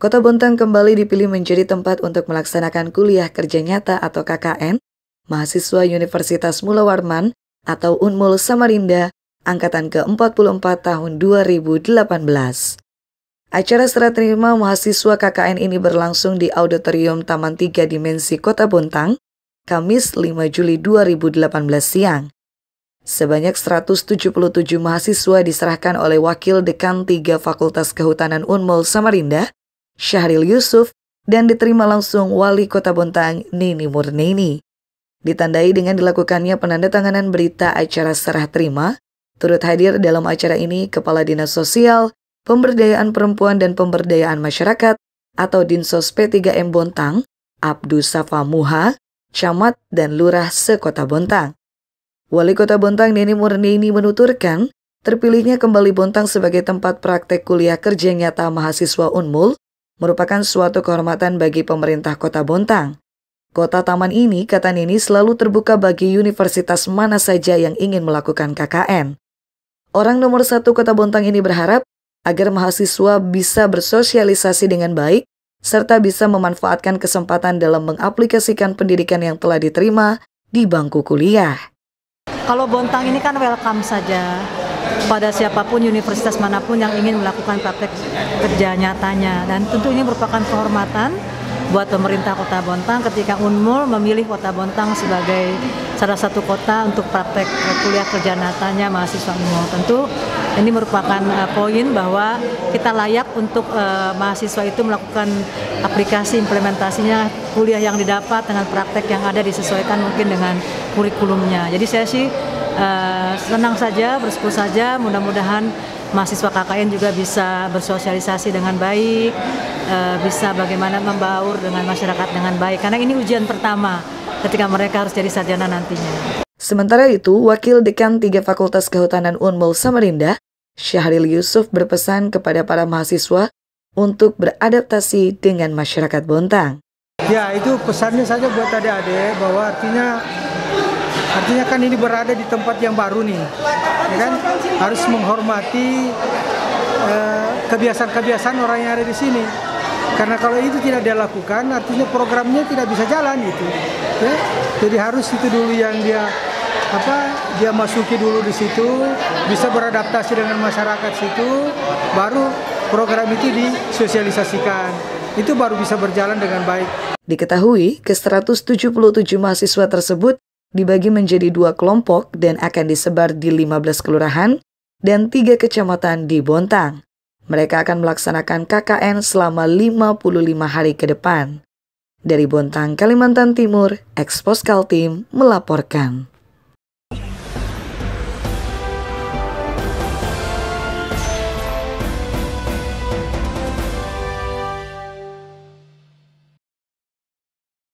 Kota Bontang kembali dipilih menjadi tempat untuk melaksanakan kuliah kerja nyata atau KKN, mahasiswa Universitas Mula Warman atau Unmul Samarinda, angkatan ke-44 tahun 2018. Acara serah terima mahasiswa KKN ini berlangsung di Auditorium Taman Tiga Dimensi Kota Bontang, Kamis 5 Juli 2018 siang. Sebanyak 177 mahasiswa diserahkan oleh Wakil Dekan Tiga Fakultas Kehutanan Unmul Samarinda, Syahril Yusuf, dan diterima langsung Wali Kota Bontang Nini Murnini. Ditandai dengan dilakukannya penandatanganan berita acara serah terima, turut hadir dalam acara ini Kepala Dinas Sosial, Pemberdayaan Perempuan dan Pemberdayaan Masyarakat atau Dinsos P3M Bontang, Abdu Safa Muha, Camat dan Lurah Sekota Bontang. Wali Kota Bontang Nini Murnini menuturkan, terpilihnya kembali Bontang sebagai tempat praktek kuliah kerja nyata mahasiswa Unmul merupakan suatu kehormatan bagi pemerintah kota Bontang. Kota taman ini, kata Nini, selalu terbuka bagi universitas mana saja yang ingin melakukan KKN. Orang nomor satu kota Bontang ini berharap agar mahasiswa bisa bersosialisasi dengan baik serta bisa memanfaatkan kesempatan dalam mengaplikasikan pendidikan yang telah diterima di bangku kuliah. Kalau Bontang ini kan welcome saja, pada siapapun universitas manapun yang ingin melakukan praktek kerja nyatanya dan tentu ini merupakan kehormatan buat pemerintah Kota Bontang ketika Unmul memilih Kota Bontang sebagai salah satu kota untuk praktek kuliah kerja nyatanya mahasiswa Unmul. Tentu ini merupakan uh, poin bahwa kita layak untuk uh, mahasiswa itu melakukan aplikasi implementasinya kuliah yang didapat dengan praktek yang ada disesuaikan mungkin dengan kurikulumnya. Jadi saya sih uh, senang saja, bersekutu saja. Mudah-mudahan mahasiswa KKN juga bisa bersosialisasi dengan baik, eh, bisa bagaimana membaur dengan masyarakat dengan baik. Karena ini ujian pertama ketika mereka harus jadi sarjana nantinya. Sementara itu, Wakil Dekan Tiga Fakultas Kehutanan Unmul Samarinda, Syahril Yusuf berpesan kepada para mahasiswa untuk beradaptasi dengan masyarakat Bontang. Ya, itu pesannya saja buat adik-adik bahwa artinya Artinya kan ini berada di tempat yang baru nih, ya kan? Harus menghormati eh, kebiasaan-kebiasaan uh, orang yang ada di sini. Karena kalau itu tidak dilakukan, artinya programnya tidak bisa jalan gitu. Ya? Jadi harus itu dulu yang dia apa dia masuki dulu di situ, bisa beradaptasi dengan masyarakat situ, baru program itu disosialisasikan. Itu baru bisa berjalan dengan baik. Diketahui, ke-177 mahasiswa tersebut dibagi menjadi dua kelompok dan akan disebar di 15 kelurahan dan tiga kecamatan di Bontang. Mereka akan melaksanakan KKN selama 55 hari ke depan. Dari Bontang, Kalimantan Timur, Ekspos Kaltim melaporkan.